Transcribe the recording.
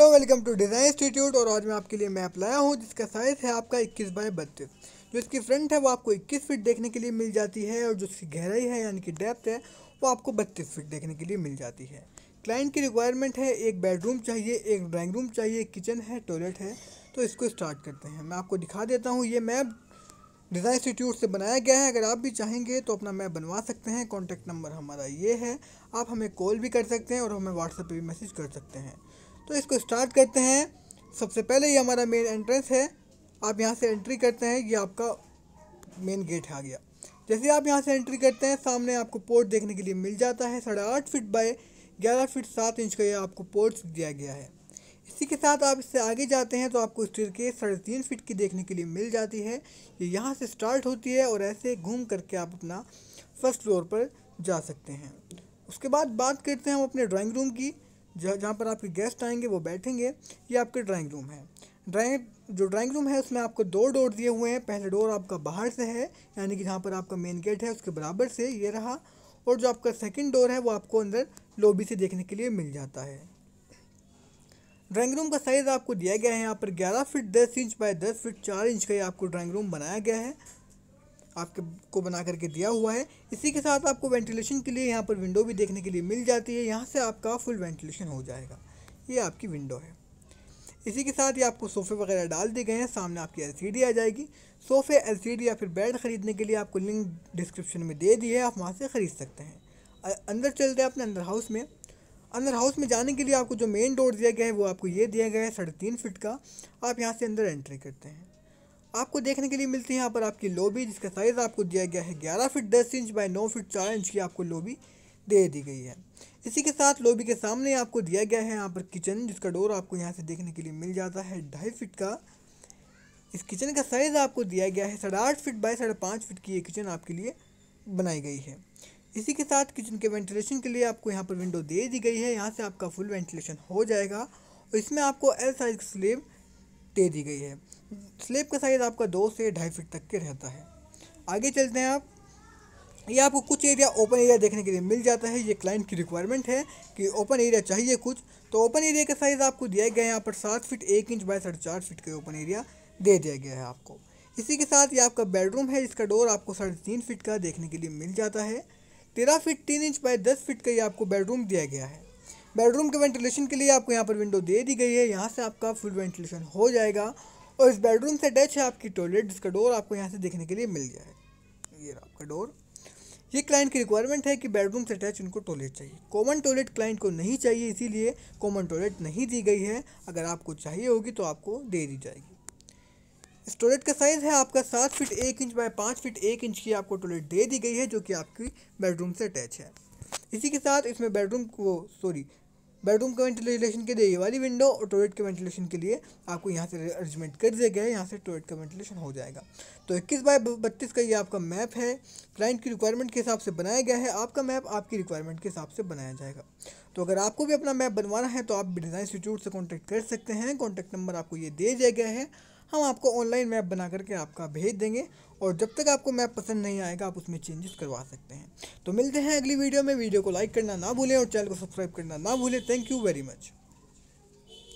hello welcome to design institute और आज मैं आपके लिए मैप लाया हूँ जिसका साइज़ है आपका 21 बाय बत्तीस जो इसकी फ्रंट है वो आपको 21 फीट देखने के लिए मिल जाती है और जो इसकी गहराई है यानी कि डेप्थ है वो आपको 32 फीट देखने के लिए मिल जाती है क्लाइंट की रिक्वायरमेंट है एक बेडरूम चाहिए एक ड्राइंग रूम चाहिए किचन है टॉयलेट है तो इसको स्टार्ट करते हैं मैं आपको दिखा देता हूँ ये मैप डिज़ाइन इंस्टीट्यूट से बनाया गया है अगर आप भी चाहेंगे तो अपना मैप बनवा सकते हैं कॉन्टैक्ट नंबर हमारा ये है आप हमें कॉल भी कर सकते हैं और हमें व्हाट्सएप पर भी मैसेज कर सकते हैं तो इसको स्टार्ट करते हैं सबसे पहले ये हमारा मेन एंट्रेंस है आप यहाँ से एंट्री करते हैं ये आपका मेन गेट आ गया जैसे आप यहाँ से एंट्री करते हैं सामने आपको पोर्ट देखने के लिए मिल जाता है साढ़े आठ फिट बाय ग्यारह फिट सात इंच का ये आपको पोर्ट दिया गया है इसी के साथ आप इससे आगे जाते हैं तो आपको स्टील के साढ़े तीन फिट की देखने के लिए मिल जाती है ये यहाँ से स्टार्ट होती है और ऐसे घूम करके आप अपना फर्स्ट फ्लोर पर जा सकते हैं उसके बाद बात करते हैं हम अपने ड्राइंग रूम की जहाँ जहाँ पर आपके गेस्ट आएंगे वो बैठेंगे ये आपके ड्राइंग रूम है ड्राइंग जो ड्राइंग रूम है उसमें आपको दो डोर दिए हुए हैं पहले डोर आपका बाहर से है यानी कि जहाँ पर आपका मेन गेट है उसके बराबर से ये रहा और जो आपका सेकंड डोर है वो आपको अंदर लॉबी से देखने के लिए मिल जाता है ड्राइंग रूम का साइज़ आपको दिया गया है यहाँ पर 11 feet 10 inch by 10 feet 4 inch का ये आपको ड्राइंग रूम बनाया गया है आपके को बना करके दिया हुआ है इसी के साथ आपको वेंटिलेशन के लिए यहाँ पर विंडो भी देखने के लिए मिल जाती है यहाँ से आपका फुल वेंटिलेशन हो जाएगा ये आपकी विंडो है इसी के साथ ही आपको सोफ़े वगैरह डाल दिए गए हैं सामने आपकी एलसीडी आ जाएगी सोफ़े एलसीडी या फिर बेड ख़रीदने के लिए आपको लिंक डिस्क्रिप्शन में दे दी है आप वहाँ से ख़रीद सकते हैं अंदर चलते हैं अपने अंदर हाउस में अंदर हाउस में जाने के लिए आपको जो मेन डोर दिया गया है वो आपको ये दिया गया है साढ़े तीन फिट का आप यहाँ से अंदर एंट्री करते हैं आपको देखने के लिए मिलती है यहाँ पर आपकी लॉबी जिसका साइज़ आपको दिया गया है ग्यारह फीट दस इंच बाय नौ फीट चार इंच की आपको लॉबी दे दी गई है इसी के साथ लॉबी के सामने आपको दिया गया है यहाँ पर किचन जिसका डोर आपको यहाँ से देखने के लिए मिल जाता है ढाई फिट का इस किचन का साइज़ आपको दिया गया है साढ़े आठ फिट बाय साढ़े पाँच फिट की ये किचन आपके लिए बनाई गई है इसी के साथ किचन के वेंटिलेशन के लिए आपको यहाँ पर विंडो दे दी गई है यहाँ से आपका फुल वेंटिलेशन हो जाएगा और इसमें आपको एल साइज स्लीव दे दी गई है स्लेब का साइज़ आपका दो से ढाई फीट तक के रहता है आगे चलते हैं आप ये आपको कुछ एरिया ओपन एरिया देखने के लिए मिल जाता है ये क्लाइंट की रिक्वायरमेंट है कि ओपन एरिया चाहिए कुछ तो ओपन एरिया का साइज़ आपको दिया गया है यहाँ पर सात फीट एक इंच बाय साढ़े चार फीट का ओपन एरिया दे दिया गया है आपको इसी के साथ ये आपका बेडरूम है जिसका डोर आपको साढ़े तीन फीट का देखने के लिए मिल जाता है तेरह फीट तीन इंच बाय दस फीट का ये आपको बेडरूम दिया गया है बेडरूम के वेंटिलेशन के लिए आपको यहाँ पर विंडो दे दी गई है यहाँ से आपका फुल वेंटिलेशन हो जाएगा और इस बेडरूम से अटैच है आपकी टॉयलेट जिसका डोर आपको यहाँ से देखने के लिए मिल जाए ये आपका डोर ये क्लाइंट की रिक्वायरमेंट है कि बेडरूम से अटैच उनको टॉयलेट चाहिए कॉमन टॉयलेट क्लाइंट को नहीं चाहिए इसीलिए कॉमन टॉयलेट नहीं दी गई है अगर आपको चाहिए होगी तो आपको दे दी जाएगी इस टॉयलेट का साइज़ है आपका सात फीट एक इंच बाय पाँच फीट एक इंच की आपको टॉयलेट दे दी गई है जो कि आपकी बेडरूम से अटैच है इसी के साथ इसमें बेडरूम को सॉरी बेडरूम के वेंटिलेशन के लिए ये वाली विंडो और टॉयलेट के वेंटिलेशन के लिए आपको यहाँ से अरेंजमेंट कर दिया गया है यहाँ से टॉयलेट का वेंटिलेशन हो जाएगा तो इक्कीस बाय बत्तीस का ये आपका मैप है क्लाइंट की रिक्वायरमेंट के हिसाब से बनाया गया है आपका मैप आपकी रिक्वायरमेंट के हिसाब से बनाया जाएगा तो अगर आपको भी अपना मैप बनवाना है तो आप डिज़ाइन इंस्टीट्यूट से कॉन्टैक्ट कर सकते हैं कॉन्टैक्ट नंबर आपको ये दे दिया गया है हम आपको ऑनलाइन मैप बना करके आपका भेज देंगे और जब तक आपको मैप पसंद नहीं आएगा आप उसमें चेंजेस करवा सकते हैं तो मिलते हैं अगली वीडियो में वीडियो को लाइक करना ना भूलें और चैनल को सब्सक्राइब करना ना भूलें थैंक यू वेरी मच